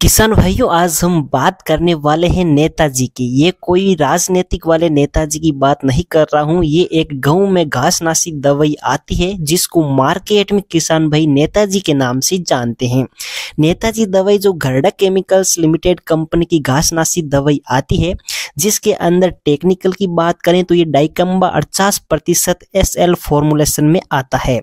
किसान भाइयों आज हम बात करने वाले हैं नेताजी की ये कोई राजनीतिक वाले नेताजी की बात नहीं कर रहा हूँ ये एक गांव में घासनाशी दवाई आती है जिसको मार्केट में किसान भाई नेताजी के नाम से जानते हैं नेताजी दवाई जो घरडा केमिकल्स लिमिटेड कंपनी की घासनाशी दवाई आती है जिसके अंदर टेक्निकल की बात करें तो ये डाइकम्बा अड़चास प्रतिशत एस फॉर्मुलेशन में आता है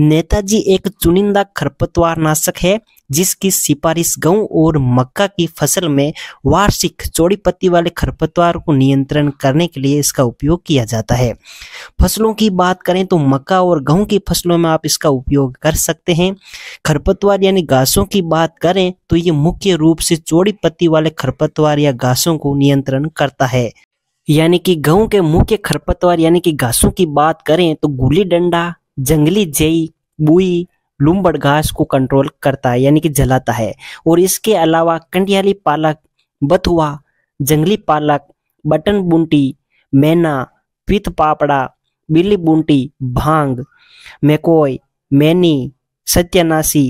नेताजी एक चुनिंदा खरपतवार नाशक है जिसकी सिफारिश गऊ और मक्का की फसल में वार्षिक चौड़ी पत्ती वाले खरपतवार को नियंत्रण करने के लिए इसका उपयोग किया जाता है फसलों की बात करें तो मक्का और गेहूं की फसलों में आप इसका उपयोग कर सकते हैं खरपतवार यानी घासों की बात करें तो ये मुख्य रूप से चौड़ी पत्ती वाले खरपतवार या घासों को नियंत्रण करता है यानी कि गेहूं के मुख्य खरपतवार यानी कि घासों की बात करें तो गुली डंडा जंगली जई बुई लुम्बड़ घास को कंट्रोल करता है यानी कि जलाता है और इसके अलावा कंडियाली पालक बथुआ जंगली पालक बटन बूंटी मैना पीत पापड़ा बिल्ली बूंटी भांग मैकोय मैनी सत्यानाशी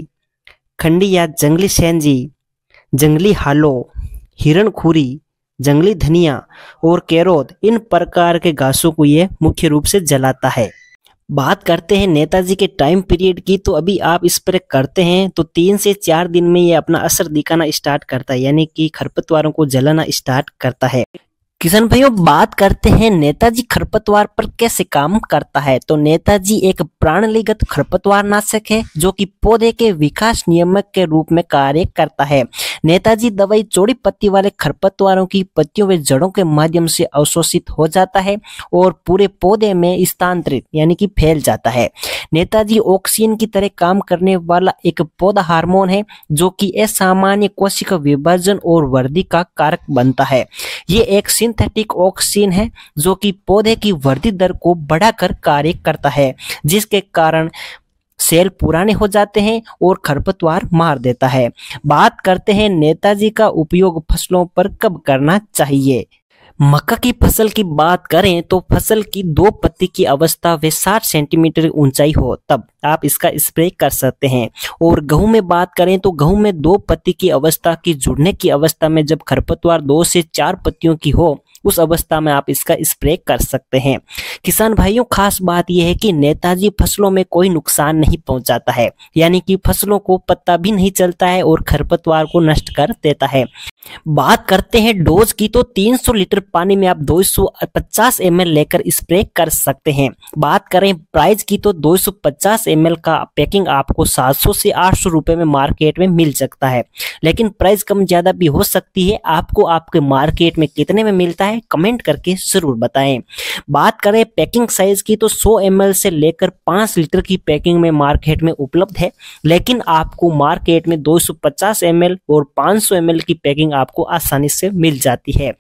खंडी या जंगली सेंजी जंगली हालो हिरण खुरी जंगली धनिया और केरोद इन प्रकार के घासों को ये मुख्य रूप से जलाता है बात करते हैं नेताजी के टाइम पीरियड की तो अभी आप इस पर करते हैं तो तीन से चार दिन में ये अपना असर दिखाना स्टार्ट करता है यानी कि खरपतवारों को जलाना स्टार्ट करता है किसान भाइयों बात करते हैं नेताजी खरपतवार पर कैसे काम करता है तो नेताजी एक प्राणलीगत खरपतवार नाशक है जो कि पौधे के विकास नियमक के रूप में कार्य करता है नेताजी दवाई चौड़ी पत्ती वाले खरपतवारों की पत्तियों व जड़ों के माध्यम से अवशोषित हो जाता है और पूरे पौधे में स्थानांतरित यानी कि फैल जाता है नेताजी ऑक्सीजन की तरह काम करने वाला एक पौधा हार्मोन है जो कि असामान्य कोशिका विभाजन और वृद्धि का कारक बनता है ये एक सिंथेटिक ऑक्सीन है जो कि पौधे की वृद्धि दर को बढ़ाकर कार्य करता है जिसके कारण सेल पुराने हो जाते हैं और खरपतवार मार देता है बात करते हैं नेताजी का उपयोग फसलों पर कब करना चाहिए मक्का की फसल की बात करें तो फसल की दो पत्ती की अवस्था वे 60 सेंटीमीटर ऊंचाई हो तब आप इसका स्प्रे कर सकते हैं और गेहूं में बात करें तो गेहूं में दो पत्ती की अवस्था की जुड़ने की अवस्था में जब खरपतवार दो से चार पत्तियों की हो उस अवस्था में आप इसका स्प्रे कर सकते हैं किसान भाइयों खास बात यह है कि नेताजी फसलों में कोई नुकसान नहीं पहुंचाता है यानी कि फसलों को पत्ता भी नहीं चलता है और खरपतवार को नष्ट कर देता है बात करते हैं डोज की तो 300 लीटर पानी में आप 250 सौ लेकर स्प्रे कर सकते हैं बात करें प्राइस की तो 250 सौ का पैकिंग आपको 700 से 800 रुपए में मार्केट में मिल सकता है लेकिन प्राइस कम ज़्यादा भी हो सकती है आपको आपके मार्केट में कितने में मिलता है कमेंट करके ज़रूर बताएं बात करें पैकिंग साइज की तो सौ एम से लेकर पांच लीटर की पैकिंग में मार्केट में उपलब्ध है लेकिन आपको मार्केट में दो सौ और पांच सौ की पैकिंग आपको आसानी से मिल जाती है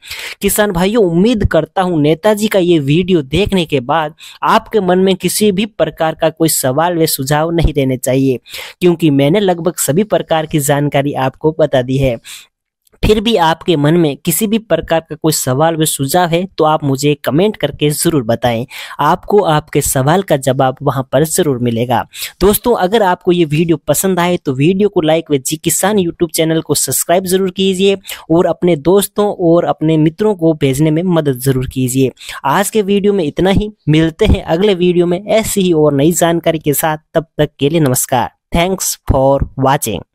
किसान भाइयों उम्मीद करता हूँ नेताजी का ये वीडियो देखने के बाद आपके मन में किसी भी प्रकार का कोई सवाल व सुझाव नहीं देने चाहिए क्योंकि मैंने लगभग सभी प्रकार की जानकारी आपको बता दी है फिर भी आपके मन में किसी भी प्रकार का कोई सवाल व सुझाव है तो आप मुझे कमेंट करके ज़रूर बताएं आपको आपके सवाल का जवाब वहां पर ज़रूर मिलेगा दोस्तों अगर आपको ये वीडियो पसंद आए तो वीडियो को लाइक व जी किसान यूट्यूब चैनल को सब्सक्राइब ज़रूर कीजिए और अपने दोस्तों और अपने मित्रों को भेजने में मदद ज़रूर कीजिए आज के वीडियो में इतना ही मिलते हैं अगले वीडियो में ऐसी ही और नई जानकारी के साथ तब तक के लिए नमस्कार थैंक्स फॉर वॉचिंग